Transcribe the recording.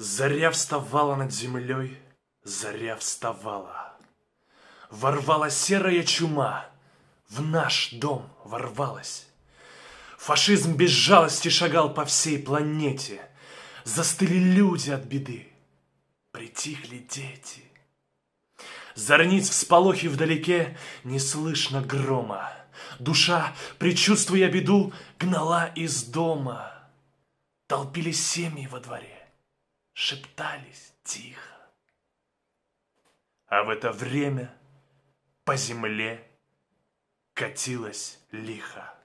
Заря вставала над землей, заря вставала. Ворвала серая чума, в наш дом ворвалась. Фашизм без жалости шагал по всей планете. Застыли люди от беды, притихли дети. Зорниц всполохи вдалеке, не слышно грома. Душа, предчувствуя беду, гнала из дома. Толпились семьи во дворе шептались тихо. А в это время по земле катилась лихо.